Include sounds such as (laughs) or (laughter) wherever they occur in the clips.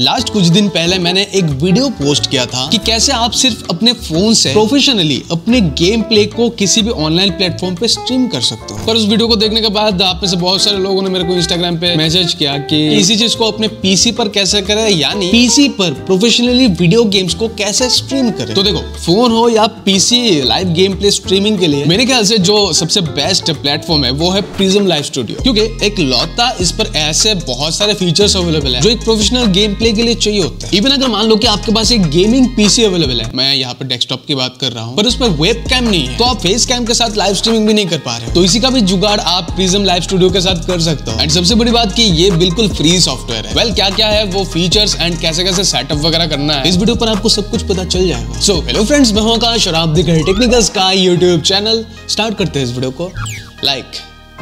last कुछ दिन पहले मैंने एक वीडियो पोस्ट किया था कि कैसे आप सिर्फ अपने फोन से प्रोफेशनली अपने गेम प्ले को किसी भी ऑनलाइन प्लेटफॉर्म पे स्ट्रीम कर सकते हो पर उस वीडियो को देखने के बाद आप में से बहुत सारे लोगों ने मेरे को इंस्टाग्राम पे मैसेज किया कि इसी चीज को अपने पीसी पर कैसे करें यानी पीसी पर प्रोफेशनली वीडियो गेम्स को कैसे स्ट्रीम करें तो देखो फोन हो या PC live game play streaming के लिए मेरे ख्याल से जो सबसे बेस्ट प्लेटफॉर्म है वो है प्रिजम लाइव स्टूडियो क्योंकि एक लौता इस पर ऐसे बहुत सारे फीचर्स अवेलेबल है जो एक प्रोफेशनल गेम डिस्प्ले के लिए चाहिए होता है इवन अगर मान लो कि आपके पास एक गेमिंग पीसी अवेलेबल है मैं यहाँ पर डेस्कटॉप की बात कर रहा हूँ पर उसमें वेब कैम नहीं है तो आप फेस कैम के साथ लाइव स्ट्रीमिंग भी नहीं कर पा रहे तो इसी का भी जुगाड़ आप प्रीजम लाइव स्टूडियो के साथ कर सकते हो एंड सबसे बड़ी बात की ये बिल्कुल फ्री सॉफ्टवेयर है वेल क्या क्या है वो फीचर्स एंड कैसे कैसे सेटअप वगैरह करना है इस वीडियो पर आपको सब कुछ पता चल जाएगा सो हेलो फ्रेंड्स मैं हूँ आकाश और आप दिख रहे टेक्निकल्स का यूट्यूब चैनल स्टार्ट करते हैं इस वीडियो को लाइक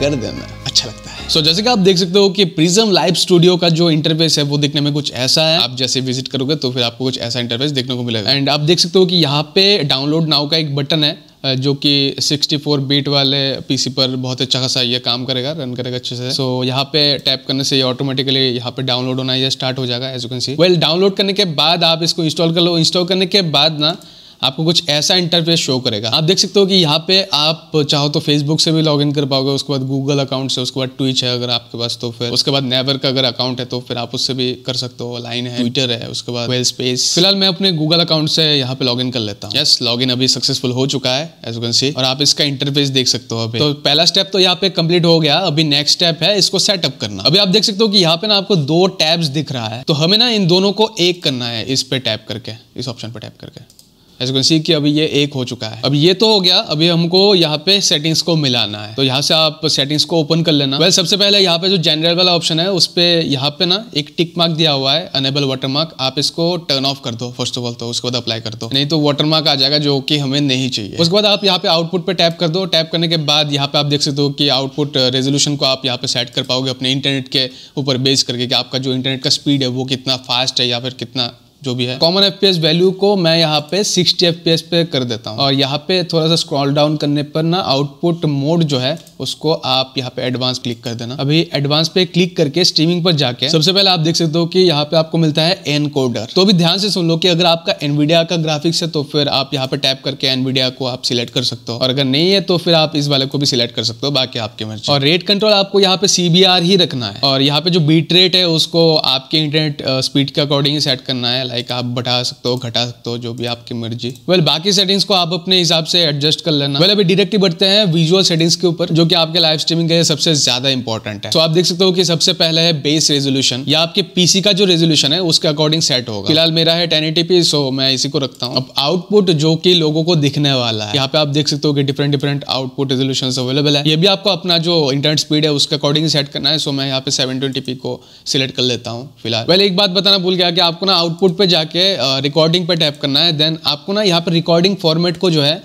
कर देना अच्छा लगता है सो so, जैसे कि आप देख सकते हो कि प्रिज्म लाइव स्टूडियो का जो इंटरफेस है वो देखने में कुछ ऐसा है आप जैसे विजिट करोगे तो फिर आपको कुछ ऐसा इंटरफेस देखने को मिलेगा एंड आप देख सकते हो कि यहाँ पे डाउनलोड नाउ का एक बटन है जो कि 64 बीट वाले पीसी पर बहुत अच्छा खासा ये काम करेगा रन करेगा अच्छे से सो so, यहाँ पे टैप करने से ये ऑटोमेटिकली यहाँ पे डाउनलोड होना ये स्टार्ट हो जाएगा as you can see well download करने के बाद आप इसको इंस्टॉल कर लो इंस्टॉल करने के बाद ना आपको कुछ ऐसा इंटरफेस शो करेगा आप देख सकते हो कि यहाँ पे आप चाहो तो फेसबुक से भी लॉग इन कर पाओगे उसके बाद गूगल अकाउंट से उसके बाद ट्विच है अगर आपके पास तो फिर उसके बाद नेवर का अगर अकाउंट है तो फिर आप उससे भी कर सकते हो लाइन है ट्विटर है उसके बाद वेल स्पेस फिलहाल मैं अपने गूगल अकाउंट से यहाँ पे लॉग इन कर लेता हूँ यस लॉग इन अभी सक्सेसफुल हो चुका है एज यू कैन सी और आप इसका इंटरफेस देख सकते हो अभी तो पहला स्टेप तो यहाँ पे कंप्लीट हो गया अभी नेक्स्ट स्टेप है इसको सेटअप करना अभी आप देख सकते हो कि यहाँ पे ना आपको दो टैब्स दिख रहा है तो हमें ना इन दोनों को एक करना है इस पे टैप करके इस ऑप्शन पे टैप करके सी कि अभी ये एक हो चुका है अब ये तो हो गया अभी हमको यहाँ पे सेटिंग्स को मिलाना है तो यहाँ से आप सेटिंग्स को ओपन कर लेना वेल सबसे पहले यहाँ पे जो जनरल वाला ऑप्शन है उस पर यहाँ पे ना एक टिक मार्क दिया हुआ है अनेबल वाटर मार्क आप इसको टर्न ऑफ कर दो फर्स्ट ऑफ ऑल तो उसके बाद अप्लाई कर दो नहीं तो वाटर मार्क आ जाएगा जो कि हमें नहीं चाहिए उसके बाद आप यहाँ पे आउटपुट पे टैप कर दो टैप करने के बाद यहाँ पे आप देख सकते हो कि आउटपुट रेजोल्यूशन को आप यहाँ पे सेट कर पाओगे अपने इंटरनेट के ऊपर बेस करके कि आपका जो इंटरनेट का स्पीड है वो कितना फास्ट है या फिर कितना जो भी है कॉमन एफ वैल्यू को मैं यहाँ पे 60 एफ पे कर देता हूँ और यहाँ पे थोड़ा सा स्क्रॉल डाउन करने पर ना आउटपुट मोड जो है उसको आप यहाँ पे एडवांस क्लिक कर देना अभी एडवांस पे क्लिक करके स्ट्रीमिंग पर जाके सबसे पहले आप देख सकते हो कि यहाँ पे आपको मिलता है कोडर तो अभी ध्यान से सुन लो कि अगर आपका एनवीडिया का ग्राफिक्स है तो फिर आप यहाँ पे टैप करके एनवीडिया को आप सिलेक्ट कर सकते हो और अगर नहीं है तो फिर आप इस वाले को भी सिलेक्ट कर सकते हो बाकी आपके मर्जी और रेट कंट्रोल आपको यहाँ पे सीबीआर ही रखना है और यहाँ पे जो बीट रेट है उसको आपके इंटरनेट स्पीड के अकॉर्डिंग सेट करना है लाइक आप बढ़ा सकते हो घटा सकते हो जो भी आपकी मर्जी वेल well, बाकी सेटिंग्स को आप अपने हिसाब से एडजस्ट कर लेना वेल well, अभी डायरेक्टली बढ़ते हैं विजुअल सेटिंग्स के ऊपर जो कि आपके लाइव स्ट्रीमिंग के लिए सबसे ज्यादा इंपॉर्टेंट है तो so, आप देख सकते हो कि सबसे पहले है बेस रेजोल्यूशन या आपके पीसी का जो रेजोल्यूशन है उसके अकॉर्डिंग सेट होगा फिलहाल मेरा है टेन सो मैं इसी को रखता हूँ अब आउटपुट जो की लोगों को दिखने वाला है यहाँ पे आप देख सकते हो कि different different output resolution available है ये भी आपको अपना जो इंटरनेट स्पीड है उसके अकॉर्डिंग सेट करना है सो मैं यहाँ पे सेवन को सिलेक्ट कर लेता हूँ फिलहाल वेल एक बात बताना भूल गया कि आपको ना आउटपुट पे जाके रिकॉर्डिंग पे टैप करना है देन आपको ना यहाँ पर रिकॉर्डिंग फॉर्मेट को जो है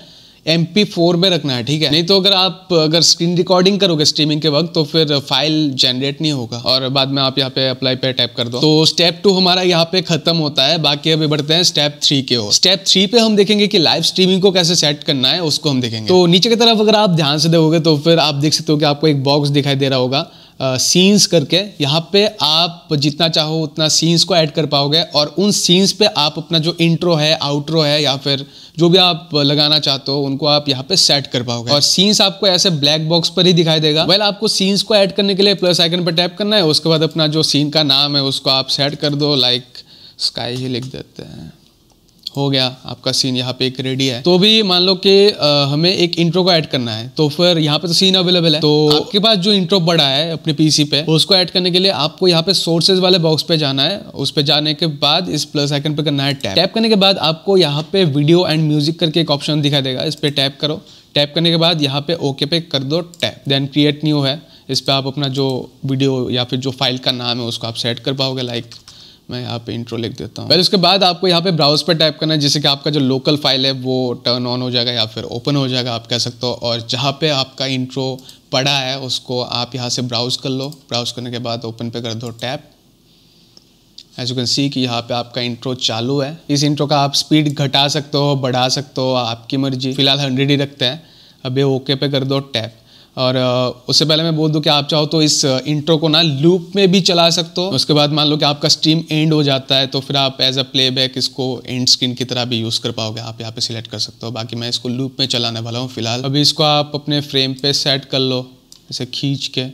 एम पी फोर में रखना है ठीक है नहीं तो अगर आप अगर स्क्रीन रिकॉर्डिंग करोगे स्ट्रीमिंग के वक्त तो फिर फाइल जनरेट नहीं होगा और बाद में आप यहाँ पे अप्लाई पे टैप कर दो तो स्टेप टू हमारा यहाँ पे खत्म होता है बाकी अभी बढ़ते हैं स्टेप थ्री के ओर स्टेप थ्री पे हम देखेंगे कि लाइव स्ट्रीमिंग को कैसे सेट करना है उसको हम देखेंगे तो नीचे की तरफ अगर आप ध्यान से देखोगे तो फिर आप देख सकते हो कि आपको एक बॉक्स दिखाई दे रहा होगा सीन्स करके यहाँ पे आप जितना चाहो उतना सीन्स को ऐड कर पाओगे और उन सीन्स पे आप अपना जो इंट्रो है आउट्रो है या फिर जो भी आप लगाना चाहते हो उनको आप यहाँ पे सेट कर पाओगे और सीन्स आपको ऐसे ब्लैक बॉक्स पर ही दिखाई देगा वेल आपको सीन्स को ऐड करने के लिए प्लस आइकन पर टैप करना है उसके बाद अपना जो सीन का नाम है उसको आप सेट कर दो लाइक स्काई ही लिख देते हैं हो गया आपका सीन यहाँ पे एक रेडी है तो भी मान लो कि हमें एक इंट्रो को ऐड करना है तो फिर यहाँ पे तो सीन अवेलेबल है तो आपके पास जो इंट्रो बड़ा है अपने पीसी पे उसको ऐड करने के लिए आपको यहाँ पे सोर्सेज वाले बॉक्स पे जाना है उस पर जाने के बाद इस प्लस आइकन पे करना है टैप टैप करने के बाद आपको यहाँ पे वीडियो एंड म्यूजिक करके एक ऑप्शन दिखाई देगा इस पर टैप करो टैप करने के बाद यहाँ पे ओके पे कर दो टैप देन क्रिएट न्यू है इस पर आप अपना जो वीडियो या फिर जो फाइल का नाम है उसको आप सेट कर पाओगे लाइक मैं यहाँ पे इंट्रो लिख देता हूँ फिर उसके बाद आपको यहाँ पे ब्राउज पर टाइप करना है जिससे कि आपका जो लोकल फाइल है वो टर्न ऑन हो जाएगा या फिर ओपन हो जाएगा आप कह सकते हो और जहाँ पे आपका इंट्रो पड़ा है उसको आप यहाँ से ब्राउज कर लो ब्राउज करने के बाद ओपन पे कर दो tap as you can see कि यहाँ पे आपका इंट्रो चालू है इस इंट्रो का आप स्पीड घटा सकते हो बढ़ा सकते हो आपकी मर्जी फिलहाल हंड्रेड ही रखते हैं अब ये ओके पे कर दो टैप और उससे पहले मैं बोल दूं कि आप चाहो तो इस इंट्रो को ना लूप में भी चला सकते हो उसके बाद मान लो कि आपका स्ट्रीम एंड हो जाता है तो फिर आप एज अ प्लेबैक इसको एंड स्क्रीन की तरह भी यूज़ कर पाओगे आप यहाँ पे सिलेक्ट कर सकते हो बाकी मैं इसको लूप में चलाने वाला हूँ फिलहाल अभी इसको आप अपने फ्रेम पर सेट कर लो इसे खींच के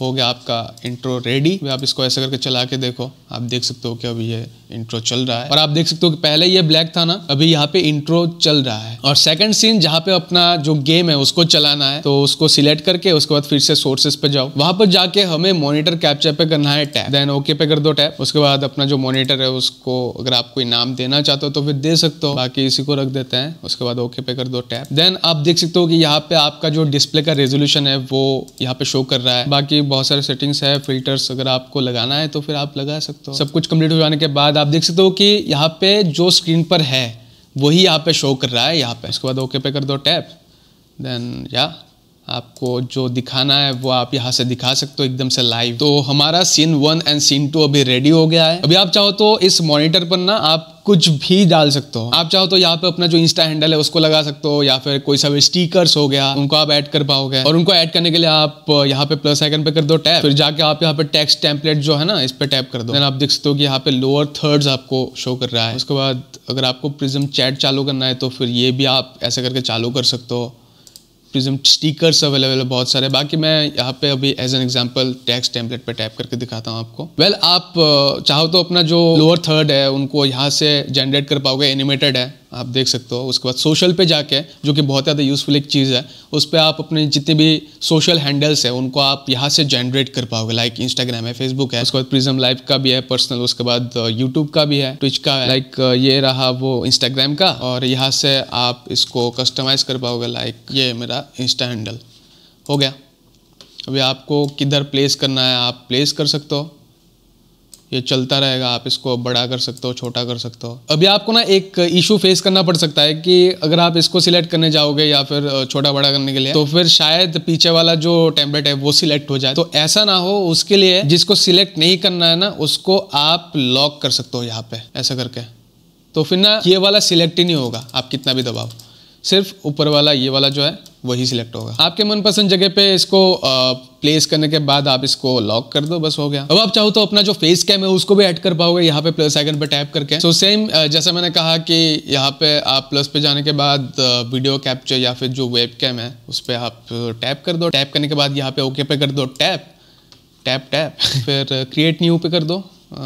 हो गया आपका इंट्रो रेडी आप इसको ऐसा करके चला के देखो आप देख सकते हो कि अभी ये इंट्रो चल रहा है और आप देख सकते हो कि पहले ये ब्लैक था ना अभी यहाँ पे इंट्रो चल रहा है और सेकंड सीन जहाँ पे अपना जो गेम है उसको चलाना है तो उसको सिलेक्ट करके उसके बाद फिर से सोर्सेस पे जाओ वहां पर जाके हमें मोनिटर कैप्चर पे करना है टैप देन ओके पे कर दो टैप उसके बाद अपना जो मोनिटर है उसको अगर आप कोई नाम देना चाहते हो तो फिर दे सकते हो बाकी इसी को रख देते हैं उसके बाद ओके पे कर दो टैप देन आप देख सकते हो कि यहाँ पे आपका जो डिस्प्ले का रेजोल्यूशन है वो यहाँ पे शो कर रहा है बाकी बहुत सारे सेटिंग्स है फिल्टर्स अगर आपको लगाना है तो फिर आप लगा सकते हो सब कुछ कंप्लीट हो जाने के बाद आप देख सकते हो कि यहाँ पे जो स्क्रीन पर है वही यहाँ पे शो कर रहा है यहाँ पे उसके बाद ओके पे कर दो टैप देन या आपको जो दिखाना है वो आप यहाँ से दिखा सकते हो एकदम से लाइव तो हमारा scene one and scene two अभी रेडी हो गया है अभी आप चाहो तो इस मॉनिटर पर ना आप कुछ भी डाल सकते हो आप चाहो तो यहाँ पे अपना जो इंस्टा हैंडल है उसको लगा सकते हो या फिर कोई सा स्टिकर्स हो गया उनको आप ऐड कर पाओगे और उनको ऐड करने के लिए आप यहाँ पे प्लस आइकन पे कर दो टैप फिर जाके आप यहाँ पे टेक्स्ट टेम्पलेट जो है ना इस पे टैप कर दो आप देख सकते हो कि यहाँ पे लोअर थर्ड आपको शो कर रहा है उसके बाद अगर आपको प्रिजम चैट चालू करना है तो फिर ये भी आप ऐसे करके चालू कर सकते हो प्रिज्म स्टिकर्स अवेलेबल है बहुत सारे बाकी मैं यहाँ पे अभी as an example text template पे टाइप करके दिखाता हूँ आपको वेल well, आप चाहो तो अपना जो लोअर थर्ड है उनको यहाँ से जनरेट कर पाओगे एनिमेटेड है आप देख सकते हो उसके बाद सोशल पे जाके जो कि बहुत ज़्यादा यूज़फुल एक चीज़ है उस पर आप अपने जितने भी सोशल हैंडल्स हैं उनको आप यहाँ से जनरेट कर पाओगे लाइक इंस्टाग्राम है फेसबुक है उसके बाद प्रिजम लाइव का भी है पर्सनल उसके बाद यूट्यूब uh, का भी है ट्विच का है लाइक uh, ये रहा वो इंस्टाग्राम का और यहाँ से आप इसको कस्टमाइज़ कर पाओगे लाइक ये मेरा इंस्टा हैंडल हो गया अभी आपको किधर प्लेस करना है आप प्लेस कर सकते हो ये चलता रहेगा आप इसको बड़ा कर सकते हो छोटा कर सकते हो अभी आपको ना एक इशू फेस करना पड़ सकता है कि अगर आप इसको सिलेक्ट करने जाओगे या फिर छोटा बड़ा करने के लिए तो फिर शायद पीछे वाला जो टेम्पलेट है वो सिलेक्ट हो जाए तो ऐसा ना हो उसके लिए जिसको सिलेक्ट नहीं करना है ना उसको आप लॉक कर सकते हो यहाँ पे ऐसा करके तो फिर ना ये वाला सिलेक्ट ही नहीं होगा आप कितना भी दबाओ सिर्फ ऊपर वाला ये वाला जो है वही सिलेक्ट होगा आपके मनपसंद जगह पे इसको प्लेस करने के बाद आप इसको लॉक कर दो बस हो गया अब आप चाहो तो अपना जो फेस कैम है उसको भी ऐड कर पाओगे यहाँ पे प्लस आइकन पे टैप करके सो so, सेम जैसा मैंने कहा कि यहाँ पे आप प्लस पे जाने के बाद वीडियो कैप्चर या फिर जो वेब कैम है उस पर आप टैप कर दो टैप करने के बाद यहाँ पे ओके पे कर दो टैप टैप टैप फिर क्रिएट न्यू पे कर दो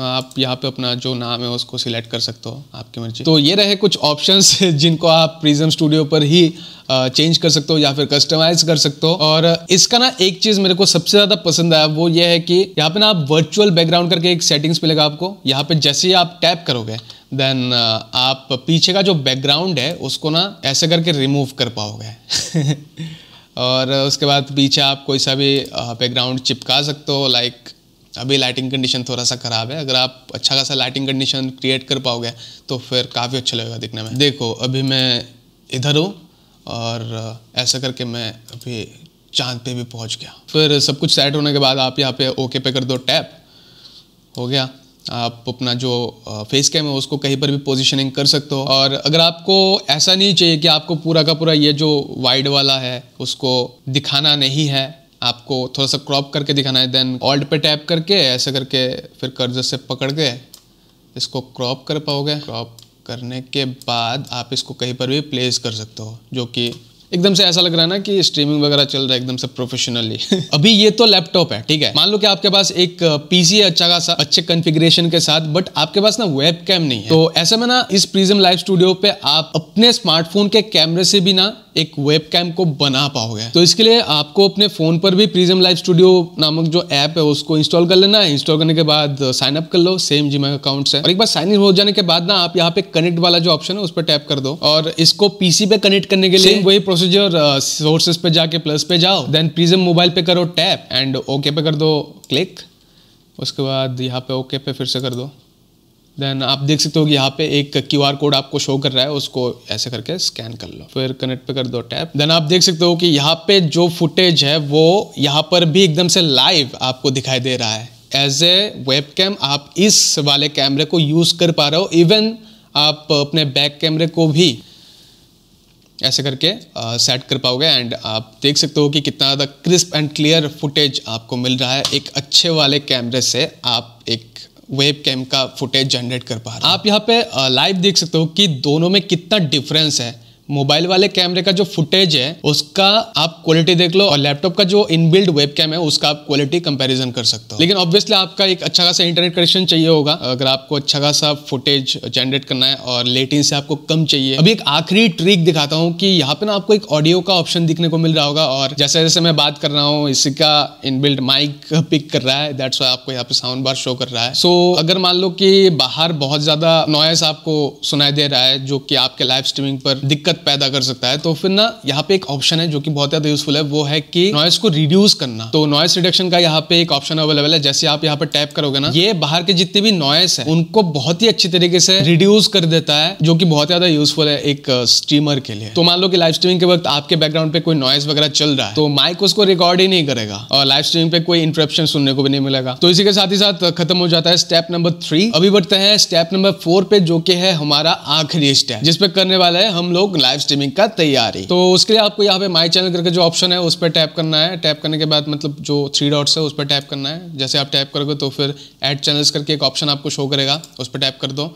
आप यहाँ पे अपना जो नाम है उसको सिलेक्ट कर सकते हो आपकी मर्जी तो ये रहे कुछ ऑप्शंस (laughs) जिनको आप प्रिजम स्टूडियो पर ही चेंज कर सकते हो या फिर कस्टमाइज कर सकते हो और इसका ना एक चीज़ मेरे को सबसे ज़्यादा पसंद आया वो ये है कि यहाँ पे ना आप वर्चुअल बैकग्राउंड करके एक सेटिंग्स मिलेगा आपको यहाँ पे जैसे ही आप टैप करोगे देन आप पीछे का जो बैकग्राउंड है उसको ना ऐसे करके रिमूव कर पाओगे (laughs) और उसके बाद पीछे आप कोई सा भी बैकग्राउंड चिपका सकते हो लाइक अभी लाइटिंग कंडीशन थोड़ा सा ख़राब है अगर आप अच्छा खासा लाइटिंग कंडीशन क्रिएट कर पाओगे तो फिर काफ़ी अच्छा लगेगा दिखने में देखो अभी मैं इधर हूँ और ऐसा करके मैं अभी चांद पे भी पहुंच गया फिर सब कुछ सेट होने के बाद आप यहाँ पे ओके पे कर दो टैप हो गया आप अपना जो फेस कैम है उसको कहीं पर भी पोजीशनिंग कर सकते हो और अगर आपको ऐसा नहीं चाहिए कि आपको पूरा का पूरा ये जो वाइड वाला है उसको दिखाना नहीं है आपको थोड़ा सा क्रॉप करके दिखाना है देन ऑल्ट पे टैप करके ऐसे करके फिर कर्जर से पकड़ के इसको क्रॉप कर पाओगे क्रॉप करने के बाद आप इसको कहीं पर भी प्लेस कर सकते हो जो कि एकदम से ऐसा लग रहा है ना कि स्ट्रीमिंग वगैरह चल रहा है एकदम से प्रोफेशनली (laughs) अभी ये तो लैपटॉप है ठीक है मान लो कि आपके पास एक पीसी है अच्छा खासा अच्छे कॉन्फ़िगरेशन के साथ बट आपके पास ना वेब कैम नहीं है तो ऐसे में ना इस प्रिज्म लाइव स्टूडियो पे आप अपने स्मार्टफोन के कैमरे से भी ना एक वेब कैम को बना पाओगे तो इसके लिए आपको अपने फोन पर भी प्रिज्म लाइव स्टूडियो नामक जो ऐप है उसको इंस्टॉल कर लेना है इंस्टॉल करने के बाद साइन अप कर लो सेम जीमेल अकाउंट से और एक बार साइन इन हो जाने के बाद ना आप यहाँ पे कनेक्ट वाला जो ऑप्शन है उस पर टैप कर दो और इसको पीसी पे कनेक्ट करने के लिए वही प्रोसेस प्रोसीजर सोर्सेज uh, पे जाके प्लस पे जाओ देन प्रीजम मोबाइल पे करो टैप एंड ओके पे कर दो क्लिक उसके बाद यहाँ पे ओके पे फिर से कर दो देन आप देख सकते हो कि यहाँ पे एक क्यू आर कोड आपको शो कर रहा है उसको ऐसे करके स्कैन कर लो फिर कनेक्ट पे कर दो टैप देन आप देख सकते हो कि यहाँ पे जो फुटेज है वो यहाँ पर भी एकदम से लाइव आपको दिखाई दे रहा है एज ए वेब कैम आप इस वाले कैमरे को यूज़ कर पा रहे हो इवन आप अपने बैक कैमरे को भी ऐसे करके सेट कर पाओगे एंड आप देख सकते हो कि कितना ज़्यादा क्रिस्प एंड क्लियर फुटेज आपको मिल रहा है एक अच्छे वाले कैमरे से आप एक वेब कैम का फुटेज जनरेट कर पा रहे हो आप यहाँ पे लाइव देख सकते हो कि दोनों में कितना डिफरेंस है मोबाइल वाले कैमरे का जो फुटेज है उसका आप क्वालिटी देख लो और लैपटॉप का जो इनबिल्ड वेब है उसका आप क्वालिटी कंपेरिजन कर सकते हो लेकिन ऑब्वियसली आपका एक अच्छा खासा इंटरनेट कनेक्शन चाहिए होगा अगर आपको अच्छा खासा फुटेज जनरेट करना है और से आपको कम चाहिए अभी एक आखिरी ट्रिक दिखाता हूँ कि यहाँ पे ना आपको एक ऑडियो का ऑप्शन दिखने को मिल रहा होगा और जैसे जैसे मैं बात कर रहा हूँ इसी का इनबिल्ड माइक पिक कर रहा है दैट्स वाई आपको यहाँ पे साउंड बार शो कर रहा है सो so, अगर मान लो कि बाहर बहुत ज्यादा नॉइस आपको सुनाई दे रहा है जो कि आपके लाइव स्ट्रीमिंग पर दिक्कत पैदा कर सकता है तो फिर ना यहाँ पे एक ऑप्शन है जो कि बहुत ज्यादा यूजफुल है वो है कि नॉइस को रिड्यूस करना तो नॉइस रिडक्शन का यहाँ पे एक ऑप्शन अवेलेबल है जैसे आप यहाँ पे टैप करोगे ना ये बाहर के जितने भी नॉइस है उनको बहुत ही अच्छी तरीके से रिड्यूस कर देता है जो की बहुत ज्यादा यूजफुल है एक स्ट्रीमर uh, के लिए तो मान लो कि लाइव स्ट्रीमिंग के वक्त आपके बैकग्राउंड पे कोई नॉइस वगैरह चल रहा है तो माइक उसको रिकॉर्ड ही नहीं करेगा और लाइव स्ट्रीमिंग पे कोई इंटरप्शन सुनने को भी नहीं मिलेगा तो इसी के साथ ही साथ खत्म हो जाता है स्टेप नंबर थ्री अभी बढ़ते हैं स्टेप नंबर फोर पे जो कि है हमारा आखिरी स्टेप जिसपे करने वाला है हम लोग लाइव लाइव स्ट्रीमिंग का तैयारी तो उसके लिए आपको यहाँ पे माई चैनल करके जो ऑप्शन है उस पर टैप करना है टैप करने के बाद मतलब जो थ्री डॉट्स है उस पर टैप करना है जैसे आप टैप करोगे तो फिर एड चैनल्स करके एक ऑप्शन आपको शो करेगा उस पर टैप कर दो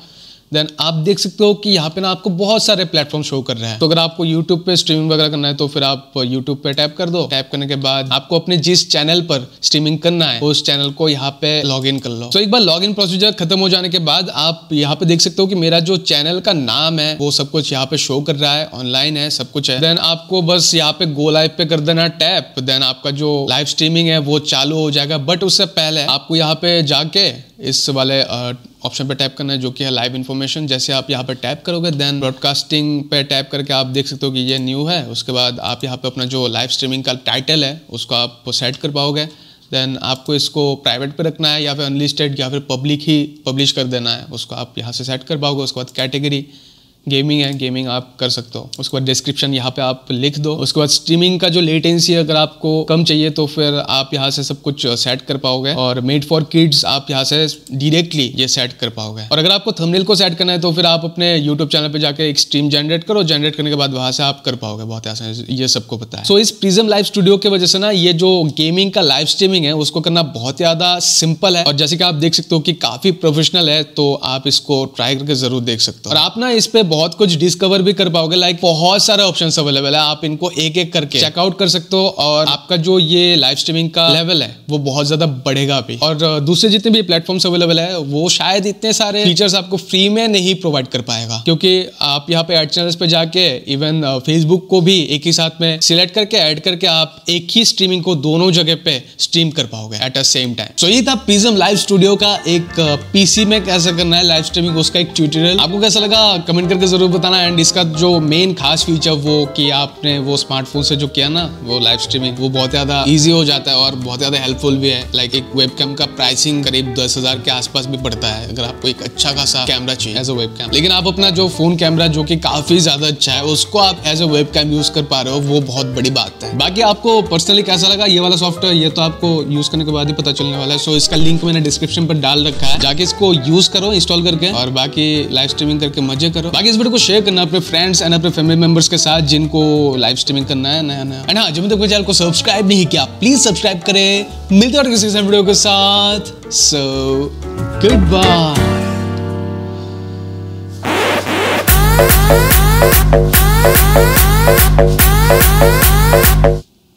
देन आप देख सकते हो कि यहाँ पे ना आपको बहुत सारे प्लेटफॉर्म शो कर रहे हैं तो अगर आपको यूट्यूब पे स्ट्रीमिंग वगैरह करना है तो फिर आप यूट्यूब uh, पे टैप कर दो टैप करने के बाद आपको अपने जिस चैनल पर स्ट्रीमिंग करना है उस चैनल को यहाँ पे लॉग इन कर लो तो एक बार लॉग इन प्रोसीजर खत्म हो जाने के बाद आप यहाँ पे देख सकते हो कि मेरा जो चैनल का नाम है वो सब कुछ यहाँ पे शो कर रहा है ऑनलाइन है सब कुछ है देन आपको बस यहाँ पे गो लाइव पे कर देना टैप देन आपका जो लाइव स्ट्रीमिंग है वो चालू हो जाएगा बट उससे पहले आपको यहाँ पे जाके इस वाले uh, ऑप्शन पर टैप करना है जो कि है लाइव इन्फॉर्मेशन जैसे आप यहाँ पर टैप करोगे देन ब्रॉडकास्टिंग पर टैप करके आप देख सकते हो कि ये न्यू है उसके बाद आप यहाँ पर अपना जो लाइव स्ट्रीमिंग का टाइटल है उसको आप सेट कर पाओगे देन आपको इसको प्राइवेट पे रखना है या फिर अनलिस्टेड या फिर पब्लिक ही पब्लिश कर देना है उसको आप यहाँ से सेट कर पाओगे उसके बाद कैटेगरी गेमिंग है गेमिंग आप कर सकते हो उसके बाद डिस्क्रिप्शन यहाँ पे आप लिख दो उसके बाद स्ट्रीमिंग का जो लेटेंसी है अगर आपको कम चाहिए तो फिर आप यहाँ से सब कुछ सेट कर पाओगे और मेड फॉर किड्स आप यहाँ से डायरेक्टली ये सेट कर पाओगे और अगर आपको थंबनेल को सेट करना है तो फिर आप अपने यूट्यूब चैनल पे जाकर एक स्ट्रीम जनरेट करो जनरेट करने के बाद वहां से आप कर पाओगे बहुत आसान ये सबको पता है सो so, इस प्रीजम लाइव स्टूडियो की वजह से ना ये जो गेमिंग का लाइव स्ट्रीमिंग है उसको करना बहुत ज्यादा सिंपल है और जैसे कि आप देख सकते हो कि काफी प्रोफेशनल है तो आप इसको ट्राई करके जरूर देख सकते हो और आप ना इस पर बहुत कुछ डिस्कवर भी कर पाओगे लाइक बहुत सारे ऑप्शन अवेलेबल है आप इनको एक एक करके चेकआउट कर सकते हो और आपका जो ये लाइव स्ट्रीमिंग का लेवल है वो बहुत ज्यादा बढ़ेगा अभी और दूसरे जितने भी प्लेटफॉर्म अवेलेबल है वो शायद इतने सारे फीचर्स आपको फ्री में नहीं प्रोवाइड कर पाएगा क्योंकि आप यहाँ पे एड चैनल पे जाके इवन फेसबुक को भी एक ही साथ में सिलेक्ट करके ऐड करके आप एक ही स्ट्रीमिंग को दोनों जगह पे स्ट्रीम कर पाओगे at a same time so ये था पिजम लाइव स्टूडियो का एक पीसी में कैसे करना है लाइव स्ट्रीमिंग उसका एक ट्यूटोरियल आपको कैसा लगा कमेंट करके करके ज़रूर बताना एंड इसका जो मेन खास फीचर वो कि आपने वो स्मार्टफोन से जो किया ना वो लाइव स्ट्रीमिंग वो बहुत ज़्यादा ईजी हो जाता है और बहुत ज़्यादा हेल्पफुल भी है लाइक एक वेब का प्राइसिंग करीब दस हज़ार के आसपास भी पड़ता है अगर आपको एक अच्छा खासा कैमरा चाहिए एज अ वेब लेकिन आप अपना जो फोन कैमरा जो कि काफ़ी ज़्यादा अच्छा है उसको आप as a webcam use कर पा रहे हो वो बहुत बड़ी बात है बाकी आपको पर्सनली कैसा लगा ये वाला सॉफ्टवेयर ये तो आपको यूज़ करने के बाद ही पता चलने वाला है सो इसका लिंक मैंने डिस्क्रिप्शन पर डाल रखा है जाके इसको यूज़ करो इंस्टॉल करके और बाकी लाइव स्ट्रीमिंग करके मजे करो बाकी इस वीडियो को शेयर करना अपने फ्रेंड्स एंड अपने फैमिली मेंबर्स के साथ जिनको लाइव स्ट्रीमिंग करना है नया नया एंड हाँ जब तक चैनल को सब्सक्राइब नहीं किया प्लीज सब्सक्राइब करें मिलते और किसी वीडियो के साथ सो गुड बाय